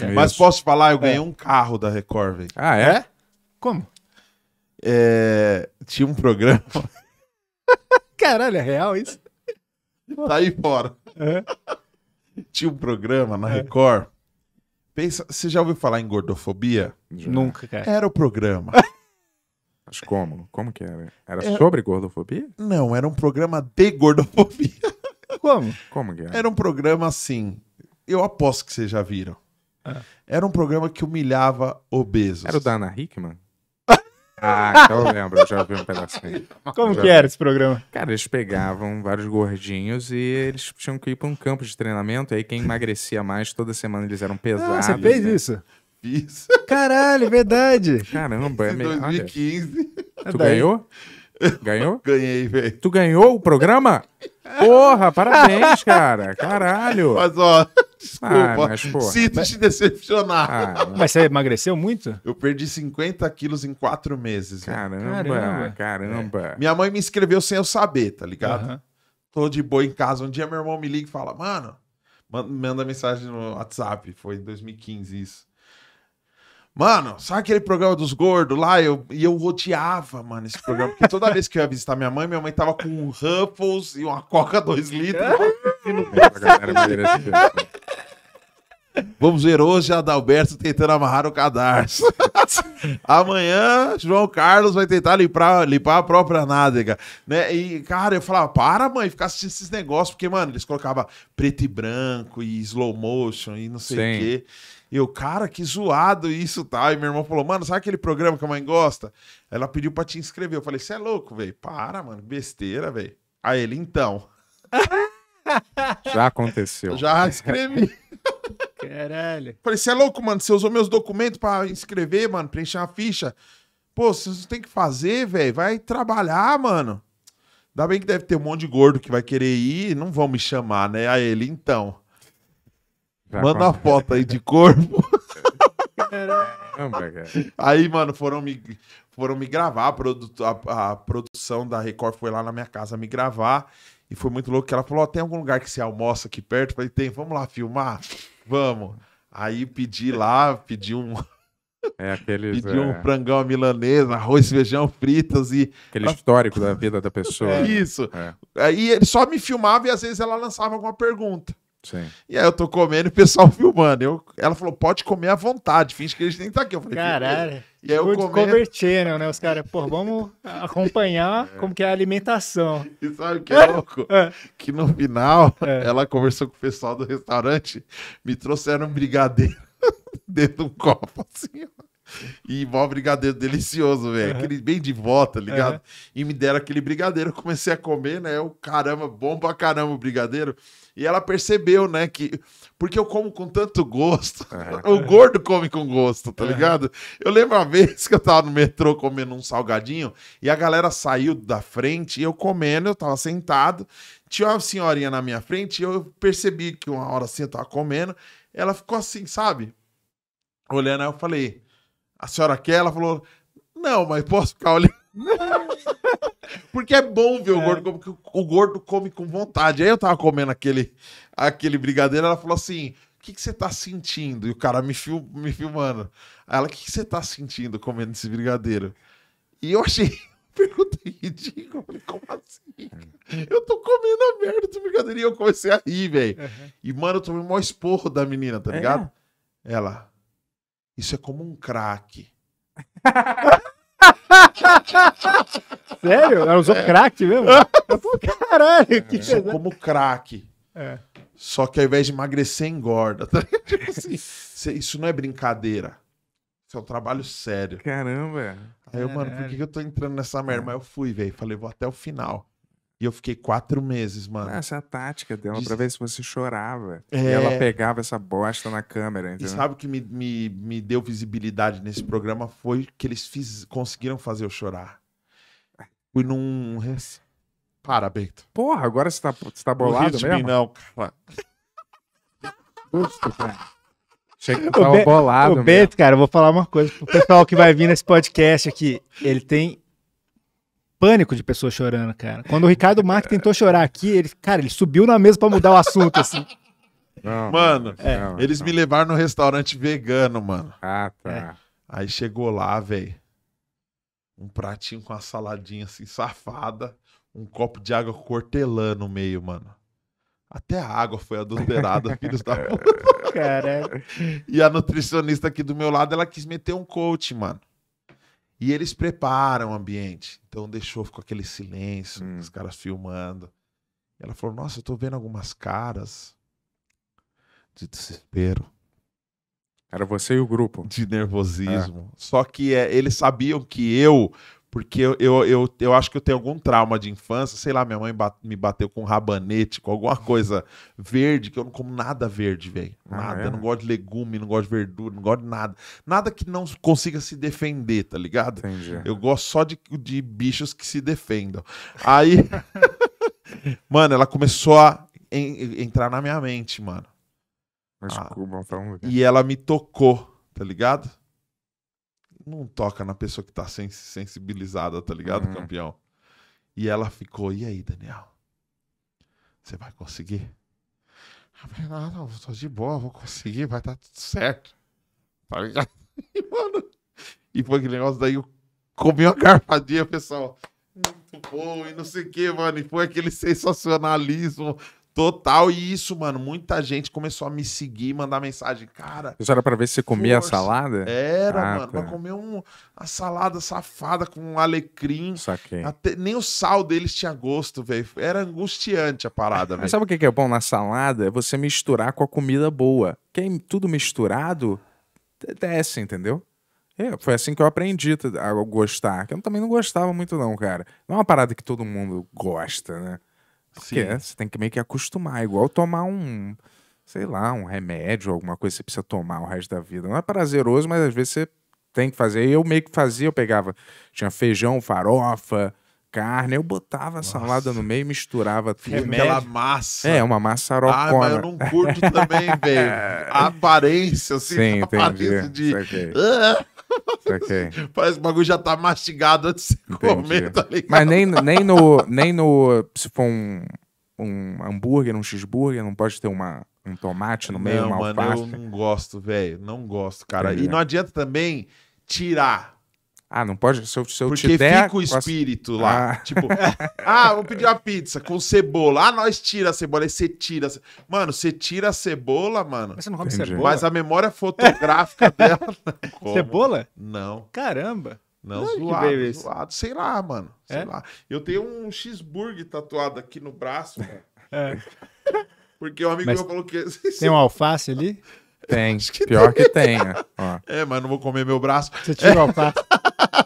É Mas posso falar, eu ganhei é. um carro da Record, velho. Ah, é? é? Como? É... Tinha um programa. Caralho, é real isso? Tá aí fora. É. Tinha um programa na é. Record. Pensa, você já ouviu falar em gordofobia? Já. Nunca, cara. Era o programa. Mas como? Como que era? Era, sobre gordofobia? Não, era um programa de gordofobia. Como? Como que era? Era um programa assim. Eu aposto que vocês já viram. É. Era um programa que humilhava obesos. Era o Dana Hickman? Ah, então eu lembro, eu já vi um pedacinho. Como já... que era esse programa? Cara, eles pegavam vários gordinhos e eles tinham que ir para um campo de treinamento. E aí quem emagrecia mais, toda semana eles eram ah, pesados. Ah, você fez né? isso? Fiz. Caralho, verdade. Caramba, é melhor. 2015. Tu é Daí... ganhou? Ganhou? Ganhei, velho. Tu ganhou o programa? Porra, parabéns, cara. Caralho. Mas ó. Desculpa. Ah, Sinto mas... te decepcionar. Ah, mas... você emagreceu muito? Eu perdi 50 quilos em quatro meses. Caramba, caramba. caramba. É. Minha mãe me inscreveu sem eu saber, tá ligado? Tô de boa em casa. Um dia meu irmão me liga e fala, mano, manda mensagem no WhatsApp. Foi em 2015 isso. Mano, sabe aquele programa dos gordos lá? Eu, e eu odiava, mano, esse programa. Porque toda vez que eu ia visitar minha mãe, minha mãe tava com um Ruffles e uma Coca 2 litros. e não... galera, Vamos ver hoje Adalberto tentando amarrar o cadarço. Amanhã, João Carlos vai tentar limpar, limpar a própria nádega. Né? E, cara, eu falava, para, mãe, ficar assistindo esses negócios, porque, mano, eles colocavam preto e branco e slow motion e não sei o quê. E eu, cara, que zoado isso, tá? E meu irmão falou, mano, sabe aquele programa que a mãe gosta? Ela pediu pra te inscrever. Eu falei, você é louco, velho? Para, mano, besteira, velho. Aí ele, então. Já aconteceu. Já escrevi. Caralho. Falei, você é louco, mano? Você usou meus documentos pra inscrever, mano, preencher uma ficha. Pô, você tem que fazer, velho. Vai trabalhar, mano. Ainda bem que deve ter um monte de gordo que vai querer ir. Não vão me chamar, né? A ele, então. Manda uma foto aí de corpo. Aí, mano, foram me, foram me gravar. A, produ a, a, produção da Record foi lá na minha casa me gravar. E foi muito louco que ela falou: oh, tem algum lugar que você almoça aqui perto? Eu falei, tem, vamos lá filmar. Vamos. Aí pedi lá, pedi um. É aquele. pedi um é... frangão milanês arroz, feijão, fritas e. Aquele histórico da vida da pessoa. É isso. É. Aí ele só me filmava e às vezes ela lançava alguma pergunta. Sim. E aí eu tô comendo e o pessoal filmando. Eu, ela falou: pode comer à vontade, finge que eles nem tá aqui. Eu falei, é? Caralho. E aí eu o comento... Channel, né? Os caras, pô, vamos acompanhar como que é a alimentação. E sabe o que é louco? É. que no final, é. ela conversou com o pessoal do restaurante, me trouxeram um brigadeiro dentro de um copo, assim, ó. E mó brigadeiro delicioso, velho. Uhum. Aquele bem de volta, tá ligado? Uhum. E me deram aquele brigadeiro. Eu comecei a comer, né? Eu, caramba, bom pra caramba o brigadeiro. E ela percebeu, né, que. Porque eu como com tanto gosto. Uhum. o gordo come com gosto, tá ligado? Eu lembro uma vez que eu tava no metrô comendo um salgadinho e a galera saiu da frente e eu comendo, eu tava sentado. Tinha uma senhorinha na minha frente e eu percebi que uma hora assim eu tava comendo. Ela ficou assim, sabe? Olhando, aí eu falei a senhora quer? Ela falou, não, mas posso ficar olhando. Porque é bom ver é. o gordo, porque o gordo come com vontade. Aí eu tava comendo aquele, aquele brigadeiro, ela falou assim: o que, você tá sentindo? E o cara me, fil me filmando. Aí ela, o que, você tá sentindo comendo esse brigadeiro? E eu achei pergunta ridícula. Falei, como assim? É. Eu tô comendo a merda do brigadeiro. E eu comecei a rir, velho. Uhum. E, mano, eu tomei o maior esporro da menina, tá é? ligado? É. Ela, isso é como um crack. Sério? Ela usou é. crack mesmo? Caralho, é. que Isso é como crack. É. Só que ao invés de emagrecer, engorda. Tá tipo assim, isso não é brincadeira. Isso é um trabalho sério. Caramba. Aí eu, mano, por que, que eu tô entrando nessa merda? É. Mas eu fui, velho. Falei, vou até o final. E eu fiquei quatro meses, mano. Essa é a tática dela, Diz... pra ver se você chorava. É... E ela pegava essa bosta na câmera, entendeu? E sabe o que me, me, me deu visibilidade nesse programa foi que eles fiz... conseguiram fazer eu chorar. Fui num... Para, Beto. Porra, agora você tá, você tá bolado mesmo? não, cara. Justo, cara. Achei que tava o bolado. O cara, eu vou falar uma coisa pro pessoal que vai vir nesse podcast aqui. Ele tem pânico de pessoas chorando, cara. Quando o Ricardo Marques tentou chorar aqui, ele, cara, ele subiu na mesa para mudar o assunto, assim. Não, mano, é. eles não. me levaram no restaurante vegano, mano. Ah, tá. É. Aí chegou lá, velho. Um pratinho com uma saladinha assim, safada. Um copo de água cortelã no meio, mano. Até a água foi adulterada, filhos da puta. Caralho. E a nutricionista aqui do meu lado, ela quis meter um coach, mano. E eles preparam o ambiente. Então deixou, ficou aquele silêncio, hum. os caras filmando. E ela falou: Nossa, eu tô vendo algumas caras de desespero. Era você e o grupo. De nervosismo. É. Só que é, eles sabiam que eu porque eu, eu, eu, eu, acho que eu tenho algum trauma de infância, sei lá, minha mãe bate, me bateu com rabanete, com alguma coisa verde, que eu não como nada verde, velho. Ah, nada, ah, é? não gosto de legume, não gosto de verdura, não gosto de nada. Nada que não consiga se defender, tá ligado? Entendi. Eu gosto só de, de bichos que se defendam. Aí, mano, ela começou a en, entrar na minha mente, mano. Mas ah, Cuba, tá um... E ela me tocou, tá ligado? não toca na pessoa que tá sens sensibilizada, tá ligado, uhum. campeão? E ela ficou, e aí, Daniel? Você vai conseguir? Eu falei, não, não, tô de boa, vou conseguir, vai dar tudo certo. Tá ligado? E, mano, e foi aquele negócio daí, eu comi uma garfadinha, pessoal. Muito bom, e não sei o que, mano. E foi aquele sensacionalismo Total, e isso, mano, muita gente começou a me seguir, mandar mensagem, cara. Isso era pra ver se você comia força. a salada? Era, ah, mano, tá. pra comer um, uma salada safada com um alecrim. Saquei. Até, nem o sal deles tinha gosto, velho. Era angustiante a parada, velho. Sabe o que é bom na salada? É você misturar com a comida boa. Quem é tudo misturado, desce, entendeu? É, foi assim que eu aprendi a gostar. Que eu também não gostava muito, não, cara. Não é uma parada que todo mundo gosta, né? Porque você tem que meio que acostumar, é igual tomar um, sei lá, um remédio, alguma coisa que você precisa tomar o resto da vida. Não é prazeroso, mas às vezes você tem que fazer. E eu meio que fazia, eu pegava, tinha feijão, farofa, carne, eu botava a salada no meio, misturava tudo. Remédio. Aquela massa. É, uma massa arocona. Ah, mas eu não curto também, velho. A aparência, assim, Sim, a aparência de... Okay. Parece que o bagulho já tá mastigado antes de comer, tá ligado? Mas nem, nem, no, nem no. Se for um, um hambúrguer, um cheeseburger, não pode ter uma, um tomate no meio, não, uma mano, alface. Eu não gosto, velho. Não gosto, cara. Entendi. E não adianta também tirar. Ah, não pode. Se eu, se eu Porque te der. fica o espírito lá. Ah. Tipo, ah, vou pedir uma pizza com cebola. Ah, nós tira a cebola. Aí você tira. Ce... Mano, você tira a cebola, mano. Mas você não come Entendi. cebola. Mas a memória fotográfica dela. É como? Cebola? Não. Caramba. Não, zoado, zoado. Sei lá, mano. Sei é? lá. Eu tenho um cheeseburger tatuado aqui no braço, mano. É. Porque um amigo Mas meu falou que. Tem um alface ali? Tem. Que Pior tem. que tem. Né? Ó. É, mas não vou comer meu braço. Você tira o alface.